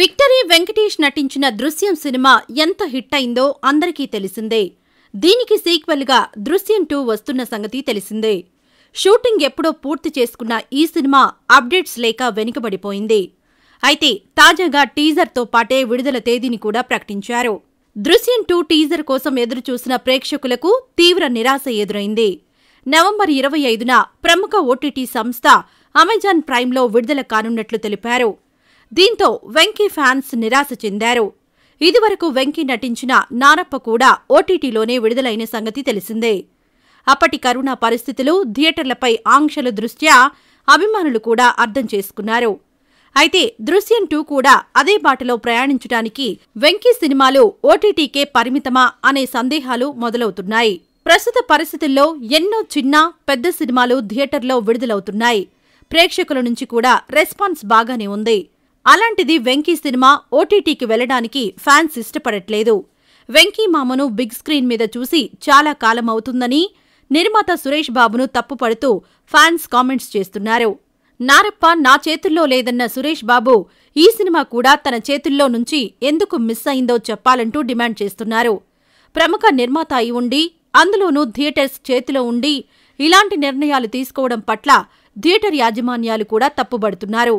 victory Venkatesh నటించిన దృశ్యం cinema ఎంత హిట్ అయిందో అందరికీ తెలిసిందే దీనికి సీక్వెల్గా దృశ్యం టూ వస్తున్న సంగతి తెలిసిందే షూటింగ్ ఎప్పుడో పూర్తి చేసుకున్న ఈ సినిమా అప్డేట్స్ లేక వెనుకబడిపోయింది అయితే తాజాగా టీజర్తో పాటే విడుదల తేదీని కూడా ప్రకటించారు దృశ్యం టూ టీజర్ కోసం ఎదురుచూసిన ప్రేక్షకులకు తీవ్ర నిరాశ ఎదురైంది నవంబర్ ఇరవై ఐదున ప్రముఖ ఓటీటీ సంస్థ అమెజాన్ ప్రైమ్లో విడుదల కానున్నట్లు తెలిపారు దీంతో వెంకీ ఫ్యాన్స్ నిరాశ చెందారు ఇదివరకు వెంకీ నటించిన నానప్ప కూడా ఓటీటీలోనే విడుదలైన సంగతి తెలిసిందే అప్పటి కరోనా పరిస్థితులు థియేటర్లపై ఆంక్షల దృష్ట్యా అభిమానులు కూడా అర్థం చేసుకున్నారు అయితే దృశ్యం టూ కూడా అదే బాటలో ప్రయాణించడానికి వెంకీ సినిమాలు ఓటీటీకే పరిమితమా అనే సందేహాలు మొదలవుతున్నాయి ప్రస్తుత పరిస్థితుల్లో ఎన్నో చిన్న పెద్ద సినిమాలు థియేటర్లో విడుదలవుతున్నాయి ప్రేక్షకుల నుంచి కూడా రెస్పాన్స్ బాగానే ఉంది అలాంటిది వెంకీ సినిమా ఓటీటీకి వెళ్లడానికి ఫ్యాన్స్ ఇష్టపడట్లేదు వెంకీ మామను బిగ్ స్క్రీన్ మీద చూసి చాలా కాలం అవుతుందని నిర్మాత సురేష్ బాబును తప్పుపడుతూ ఫ్యాన్స్ కామెంట్స్ చేస్తున్నారు నారప్ప నా చేతుల్లో లేదన్న సురేష్ బాబు ఈ సినిమా కూడా తన చేతుల్లో నుంచి ఎందుకు మిస్ అయిందో చెప్పాలంటూ డిమాండ్ చేస్తున్నారు ప్రముఖ నిర్మాత అయి ఉండి అందులోనూ థియేటర్స్ చేతిలో ఉండి ఇలాంటి నిర్ణయాలు తీసుకోవడం పట్ల థియేటర్ యాజమాన్యాలు కూడా తప్పుబడుతున్నారు